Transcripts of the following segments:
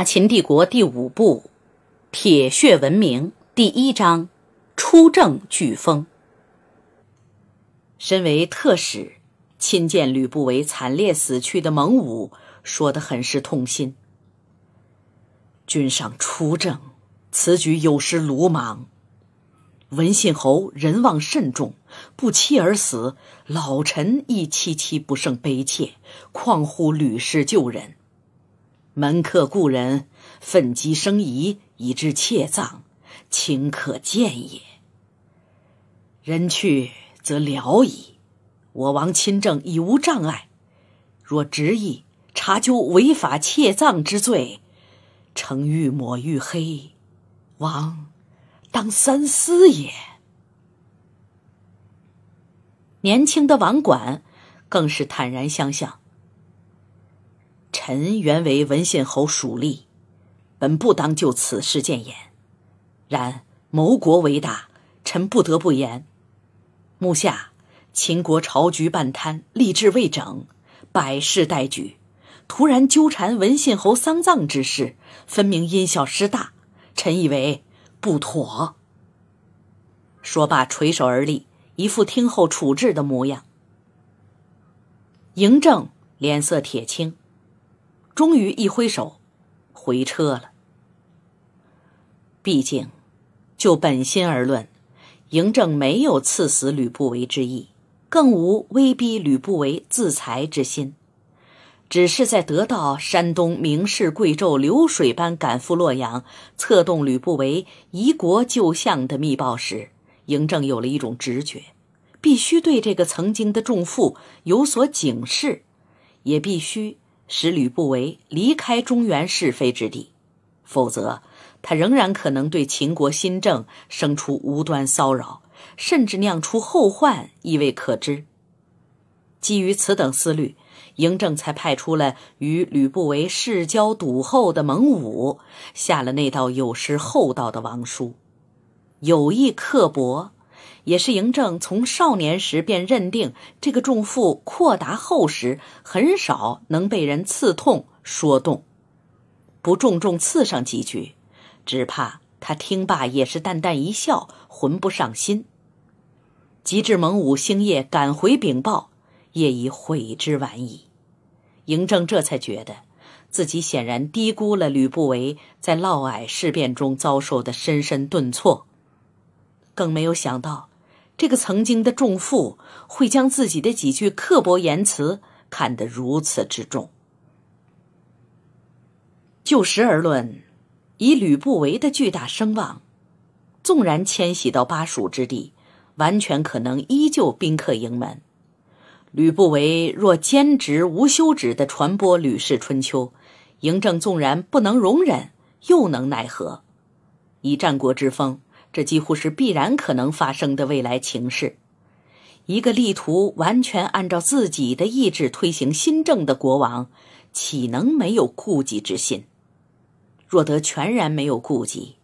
大秦帝国第五部《铁血文明》第一章《出政飓风》。身为特使，亲见吕不韦惨烈死去的蒙武，说得很是痛心。君上出政，此举有失鲁莽。文信侯人望甚重，不期而死，老臣亦戚戚不胜悲切，况乎吕氏旧人？门客故人奋激生疑，以致窃葬，情可见也。人去则了矣。我王亲政已无障碍，若执意查究违法窃葬之罪，成愈抹愈黑。王当三思也。年轻的王管更是坦然相向。臣原为文信侯属吏，本不当就此事谏言，然谋国为大，臣不得不言。目下秦国朝局半瘫，吏治未整，百事待举，突然纠缠文信侯丧葬之事，分明因小失大，臣以为不妥。说罢，垂手而立，一副听候处置的模样。嬴政脸色铁青。终于一挥手，回车了。毕竟，就本心而论，嬴政没有赐死吕不韦之意，更无威逼吕不韦自裁之心。只是在得到山东名士贵胄流水般赶赴洛阳，策动吕不韦移国救相的密报时，嬴政有了一种直觉：必须对这个曾经的重负有所警示，也必须。使吕不韦离开中原是非之地，否则他仍然可能对秦国新政生出无端骚扰，甚至酿出后患，亦未可知。基于此等思虑，嬴政才派出了与吕不韦世交笃厚的蒙武，下了那道有失厚道的王书，有意刻薄。也是嬴政从少年时便认定，这个重负阔达厚实，很少能被人刺痛说动，不重重刺上几句，只怕他听罢也是淡淡一笑，浑不上心。及至蒙武星夜赶回禀报，也已悔之晚矣。嬴政这才觉得，自己显然低估了吕不韦在嫪毐事变中遭受的深深顿挫，更没有想到。这个曾经的重负，会将自己的几句刻薄言辞看得如此之重。就实而论，以吕不韦的巨大声望，纵然迁徙到巴蜀之地，完全可能依旧宾客盈门。吕不韦若兼职无休止的传播《吕氏春秋》，嬴政纵然不能容忍，又能奈何？以战国之风。这几乎是必然可能发生的未来情势。一个力图完全按照自己的意志推行新政的国王，岂能没有顾忌之心？若得全然没有顾忌，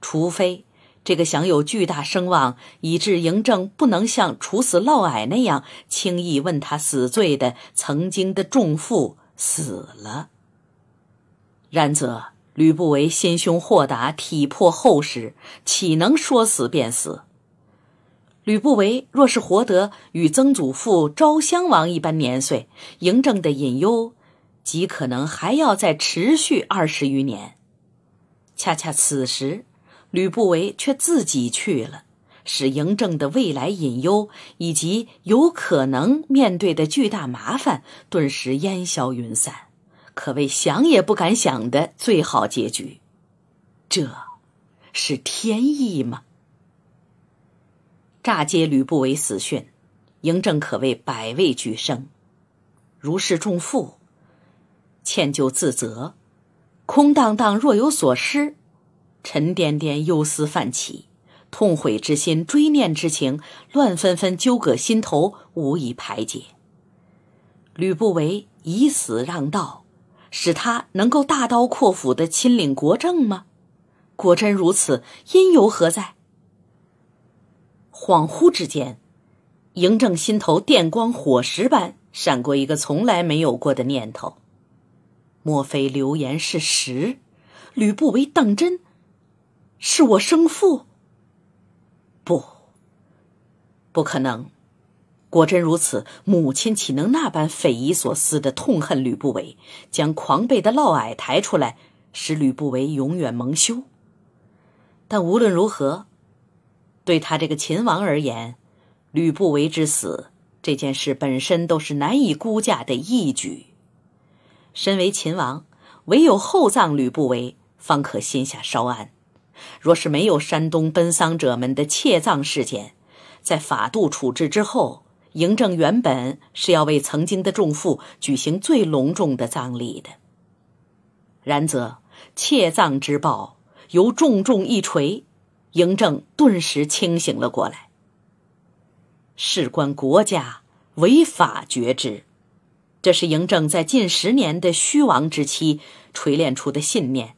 除非这个享有巨大声望，以致嬴政不能像处死嫪毐那样轻易问他死罪的曾经的重负死了。然则。吕不韦心胸豁达，体魄厚实，岂能说死便死？吕不韦若是活得与曾祖父昭襄王一般年岁，嬴政的隐忧，极可能还要再持续二十余年。恰恰此时，吕不韦却自己去了，使嬴政的未来隐忧以及有可能面对的巨大麻烦，顿时烟消云散。可谓想也不敢想的最好结局，这是天意吗？乍接吕不韦死讯，嬴政可谓百味俱生，如释重负，歉疚自责，空荡荡若有所失，沉甸甸忧思泛起，痛悔之心、追念之情，乱纷纷纠葛心头，无以排解。吕不韦以死让道。使他能够大刀阔斧的亲领国政吗？果真如此，因由何在？恍惚之间，嬴政心头电光火石般闪过一个从来没有过的念头：莫非流言是实？吕不韦当真是我生父？不，不可能。果真如此，母亲岂能那般匪夷所思的痛恨吕不韦，将狂悖的嫪毐抬出来，使吕不韦永远蒙羞？但无论如何，对他这个秦王而言，吕不韦之死这件事本身都是难以估价的义举。身为秦王，唯有厚葬吕不韦，方可心下稍安。若是没有山东奔丧者们的窃葬事件，在法度处置之后。嬴政原本是要为曾经的重负举行最隆重的葬礼的，然则窃葬之报由重重一锤，嬴政顿时清醒了过来。事关国家，违法绝之。这是嬴政在近十年的虚亡之期锤炼出的信念，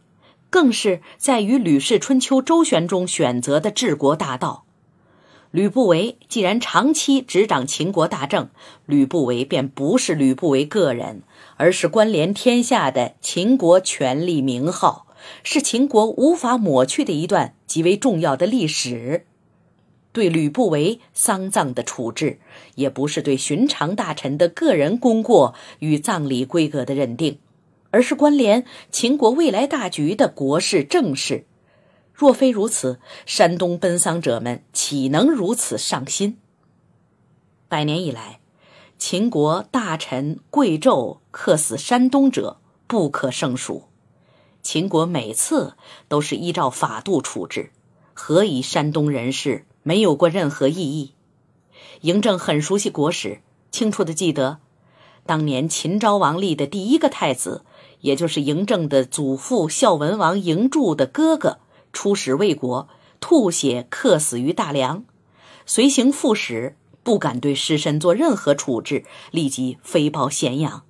更是在与吕氏春秋周旋中选择的治国大道。吕不韦既然长期执掌秦国大政，吕不韦便不是吕不韦个人，而是关联天下的秦国权力名号，是秦国无法抹去的一段极为重要的历史。对吕不韦丧葬的处置，也不是对寻常大臣的个人功过与葬礼规格的认定，而是关联秦国未来大局的国事政事。若非如此，山东奔丧者们岂能如此上心？百年以来，秦国大臣贵胄客死山东者不可胜数，秦国每次都是依照法度处置，何以山东人士没有过任何异议？嬴政很熟悉国史，清楚的记得，当年秦昭王立的第一个太子，也就是嬴政的祖父孝文王嬴柱的哥哥。出使魏国，吐血客死于大梁。随行副使不敢对尸身做任何处置，立即飞报咸阳。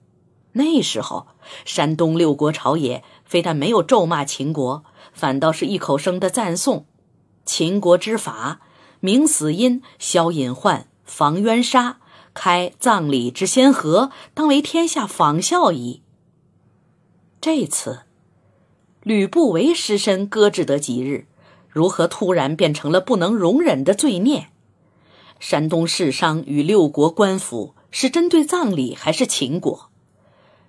那时候，山东六国朝野非但没有咒骂秦国，反倒是一口声的赞颂秦国之法，明死因，消隐患，防冤杀，开葬礼之先河，当为天下仿效矣。这次。吕不韦尸身搁置得几日？如何突然变成了不能容忍的罪孽？山东士商与六国官府是针对葬礼，还是秦国？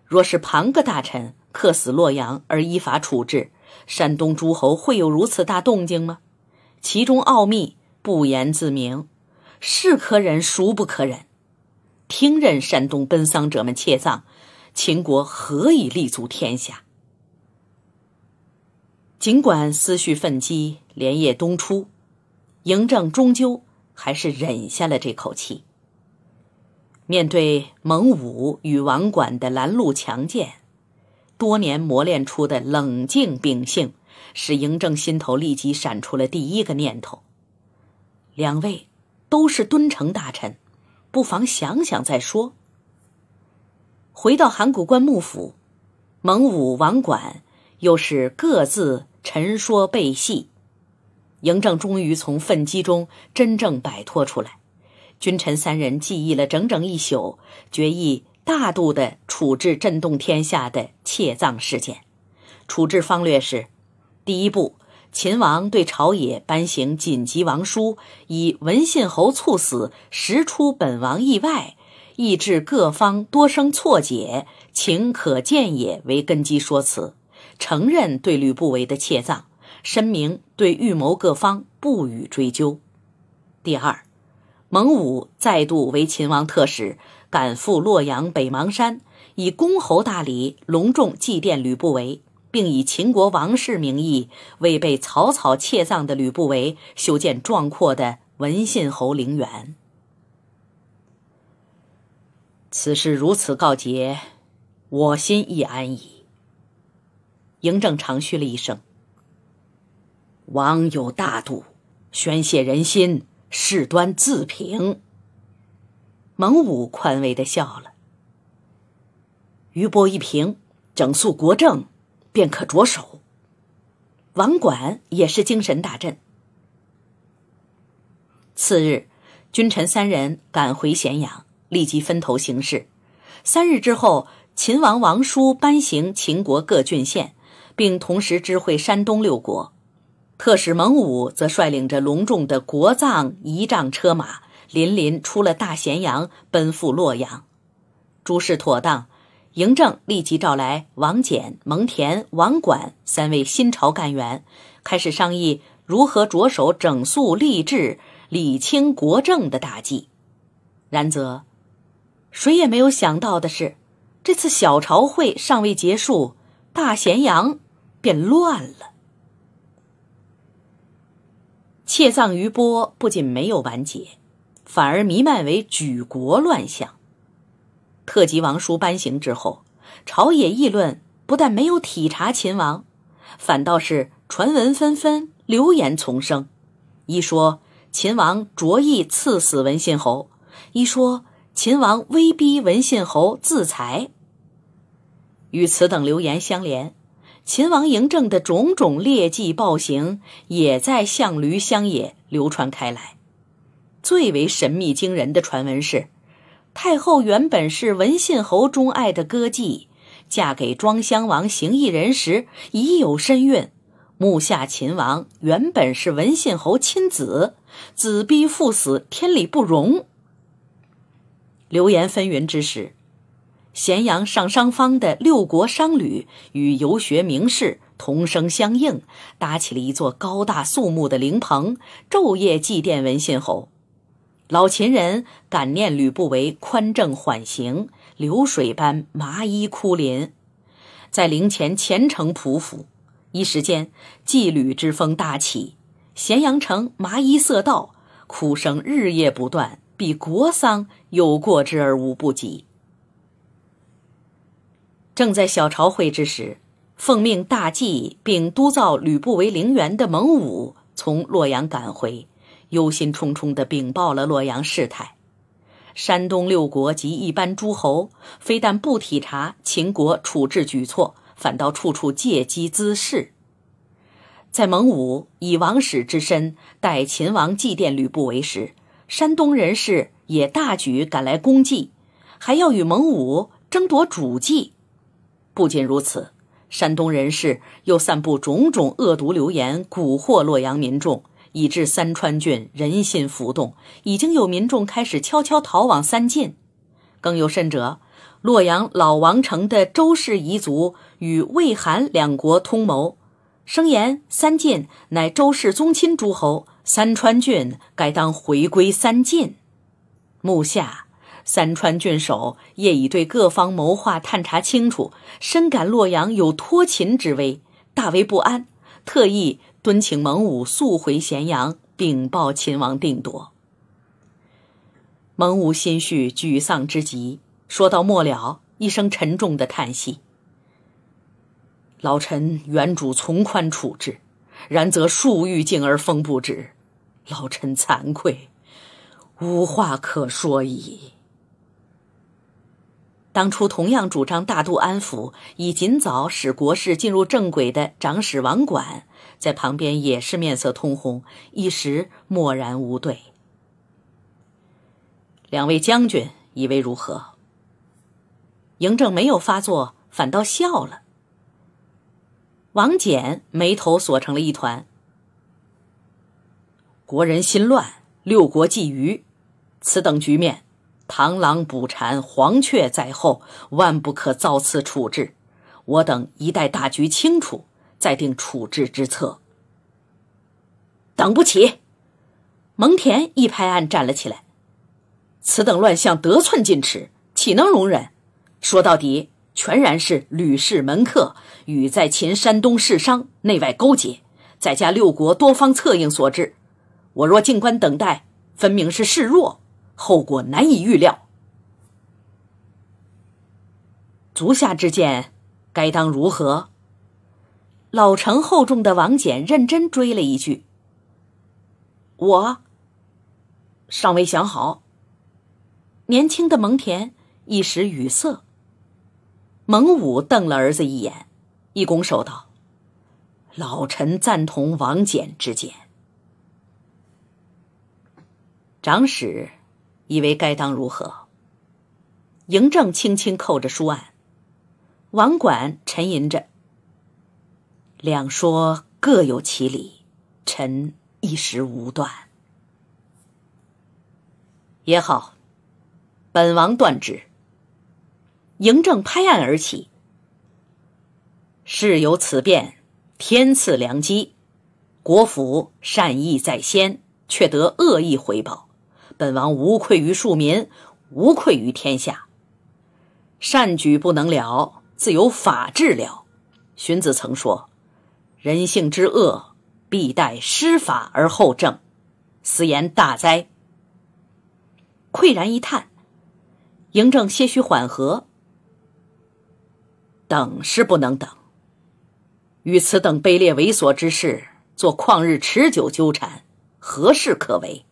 若是旁个大臣客死洛阳而依法处置，山东诸侯会有如此大动静吗？其中奥秘不言自明，是可忍，孰不可忍？听任山东奔丧者们窃葬，秦国何以立足天下？尽管思绪愤激，连夜东出，嬴政终究还是忍下了这口气。面对蒙武与王管的拦路强谏，多年磨练出的冷静秉性，使嬴政心头立即闪出了第一个念头：两位都是敦诚大臣，不妨想想再说。回到函谷关幕府，蒙武、王管。又是各自陈说背戏，嬴政终于从愤激中真正摆脱出来。君臣三人记忆了整整一宿，决议大度的处置震动天下的窃葬事件。处置方略是：第一步，秦王对朝野颁行紧急王书，以文信侯猝死实出本王意外，抑制各方多生错解，情可见也为根基说辞。承认对吕不韦的窃葬，申明对预谋各方不予追究。第二，蒙武再度为秦王特使，赶赴洛阳北邙山，以公侯大礼隆重祭奠吕不韦，并以秦国王室名义为被草草窃葬的吕不韦修建壮阔的文信侯陵园。此事如此告捷，我心亦安矣。嬴政长吁了一声：“王有大度，宣泄人心，事端自平。”蒙武宽慰的笑了。余波一平，整肃国政，便可着手。王管也是精神大振。次日，君臣三人赶回咸阳，立即分头行事。三日之后，秦王王叔颁行秦国各郡县。并同时知会山东六国，特使蒙武则率领着隆重的国葬仪仗车马，林林出了大咸阳，奔赴洛阳。诸事妥当，嬴政立即召来王翦、蒙恬、王管三位新朝干员，开始商议如何着手整肃吏治、理清国政的大计。然则，谁也没有想到的是，这次小朝会尚未结束，大咸阳。变乱了，窃葬余波不仅没有完结，反而弥漫为举国乱象。特级王叔颁行之后，朝野议论不但没有体察秦王，反倒是传闻纷纷，流言丛生。一说秦王着意赐死文信侯，一说秦王威逼文信侯自裁。与此等流言相连。秦王嬴政的种种劣迹暴行也在相驴乡野流传开来。最为神秘惊人的传闻是，太后原本是文信侯钟爱的歌妓，嫁给庄襄王行义人时已有身孕。目下秦王原本是文信侯亲子，子逼父死，天理不容。流言纷纭之时。咸阳上商坊的六国商旅与游学名士同声相应，搭起了一座高大肃穆的灵棚，昼夜祭奠文信侯。老秦人感念吕不韦宽政缓刑，流水般麻衣哭林，在灵前虔诚匍匐。一时间，祭旅之风大起，咸阳城麻衣色道，哭声日夜不断，比国丧有过之而无不及。正在小朝会之时，奉命大祭并督造吕不韦陵园的蒙武从洛阳赶回，忧心忡忡地禀报了洛阳事态。山东六国及一般诸侯，非但不体察秦国处置举措，反倒处处借机滋事。在蒙武以王使之身代秦王祭奠吕不韦时，山东人士也大举赶来攻祭，还要与蒙武争夺主祭。不仅如此，山东人士又散布种种恶毒流言，蛊惑洛阳民众，以致三川郡人心浮动，已经有民众开始悄悄逃往三晋。更有甚者，洛阳老王城的周氏彝族与魏、韩两国通谋，声言三晋乃周氏宗亲诸侯，三川郡该当回归三晋。目下。三川郡守业已对各方谋划探查清楚，深感洛阳有托秦之危，大为不安，特意敦请蒙武速回咸阳禀报秦王定夺。蒙武心绪沮丧之极，说到末了一声沉重的叹息：“老臣原主从宽处置，然则树欲静而风不止，老臣惭愧，无话可说矣。”当初同样主张大度安抚，以尽早使国事进入正轨的长史王管，在旁边也是面色通红，一时默然无对。两位将军以为如何？嬴政没有发作，反倒笑了。王翦眉头锁成了一团。国人心乱，六国觊觎，此等局面。螳螂捕蝉，黄雀在后，万不可造次处置。我等一待大局清楚，再定处置之策。等不起！蒙恬一拍案站了起来。此等乱象，得寸进尺，岂能容忍？说到底，全然是吕氏门客与在秦山东士商内外勾结，再加六国多方策应所致。我若静观等待，分明是示弱。后果难以预料。足下之见，该当如何？老成厚重的王翦认真追了一句：“我尚未想好。”年轻的蒙恬一时语塞。蒙武瞪了儿子一眼，一拱手道：“老臣赞同王翦之见。”长史。以为该当如何？嬴政轻轻扣着书案，王管沉吟着：“两说各有其理，臣一时无断。”也好，本王断之。嬴政拍案而起：“事有此变，天赐良机，国府善意在先，却得恶意回报。”本王无愧于庶民，无愧于天下。善举不能了，自有法治了。荀子曾说：“人性之恶，必待施法而后正。”此言大哉！喟然一叹。嬴政些许缓和。等是不能等。与此等卑劣猥琐之事做旷日持久纠缠，何事可为？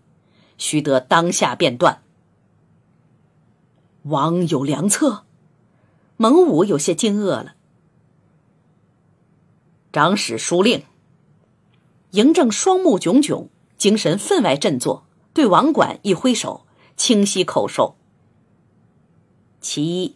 须得当下便断。王有良策，蒙武有些惊愕了。长史书令，嬴政双目炯炯，精神分外振作，对王管一挥手，清晰口授。其一，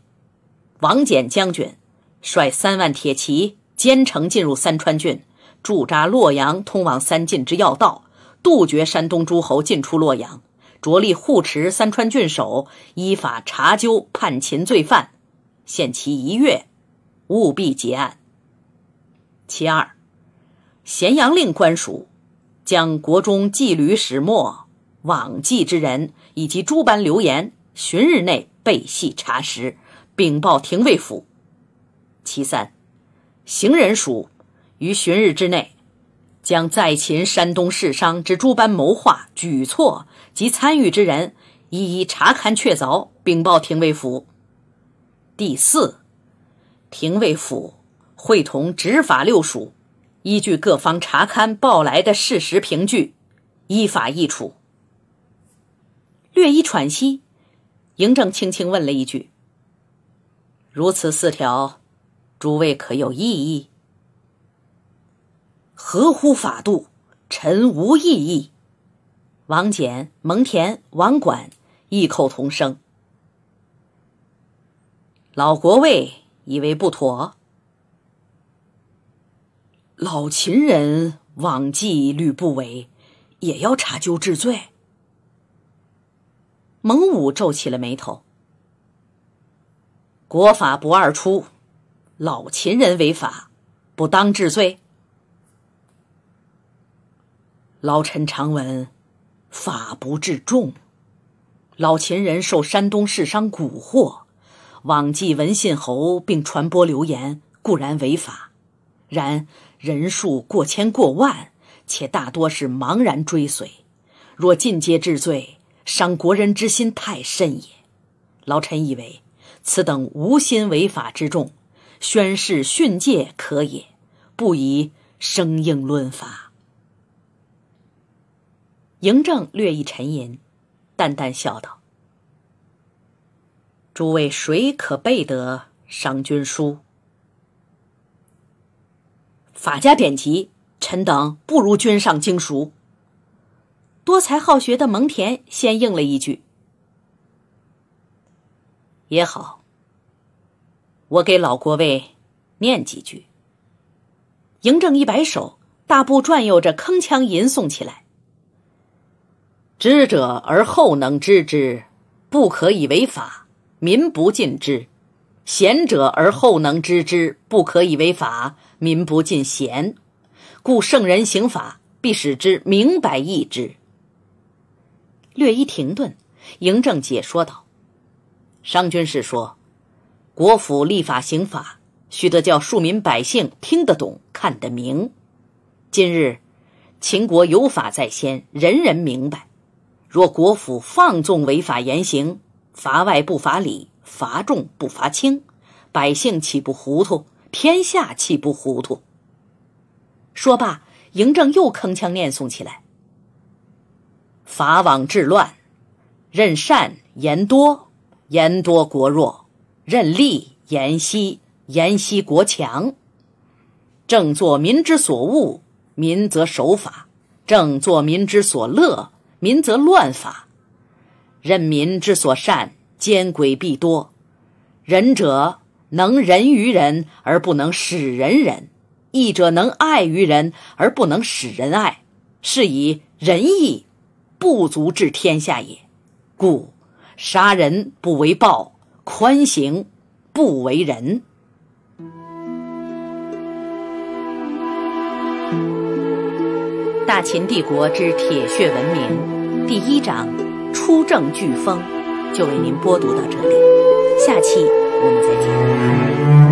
王翦将军率三万铁骑兼程进入三川郡，驻扎洛阳通往三晋之要道。杜绝山东诸侯进出洛阳，着力护持三川郡守，依法查究叛秦罪犯，限期一月，务必结案。其二，咸阳令官署，将国中妓女始末、往祭之人以及诸般流言，旬日内备细查实，禀报廷尉府。其三，行人署，于旬日之内。将在秦山东市商之诸般谋划举措及参与之人，一一查勘确凿，禀报廷尉府。第四，廷尉府会同执法六署，依据各方查勘报来的事实凭据，依法议处。略一喘息，嬴政轻轻问了一句：“如此四条，诸位可有异议？”合乎法度，臣无异议。王翦、蒙恬、王管异口同声。老国尉以为不妥。老秦人罔纪吕不韦，也要查究治罪？蒙武皱起了眉头。国法不二出，老秦人违法，不当治罪。老臣常闻，法不治众。老秦人受山东士商蛊惑，往祭文信侯，并传播流言，固然违法。然人数过千过万，且大多是茫然追随。若尽皆治罪，伤国人之心太甚也。老臣以为，此等无心违法之众，宣示训诫可也，不宜生硬论法。嬴政略一沉吟，淡淡笑道：“诸位谁可背得《商君书》？法家典籍，臣等不如君上精熟。”多才好学的蒙恬先应了一句：“也好。”我给老国位念几句。嬴政一摆手，大步转悠着，铿锵吟诵起来。知者而后能知之，不可以为法；民不尽之。贤者而后能知之，不可以为法；民不尽贤。故圣人刑法，必使之明白易之。略一停顿，嬴政解说道：“商君士说，国府立法刑法，须得叫庶民百姓听得懂、看得明。今日，秦国有法在先，人人明白。”若国府放纵违法言行，罚外不罚里，罚重不罚轻，百姓岂不糊涂？天下岂不糊涂？说罢，嬴政又铿锵念诵起来：“法网治乱，任善言多，言多国弱；任利言稀，言稀国强。正作民之所恶，民则守法；正作民之所乐。”民则乱法，任民之所善，奸诡必多。仁者能仁于人，而不能使人仁；义者能爱于人，而不能使人爱。是以仁义不足治天下也。故杀人不为报，宽刑不为仁。大秦帝国之铁血文明。第一章，出政飓风，就为您播读到这里。下期我们再见。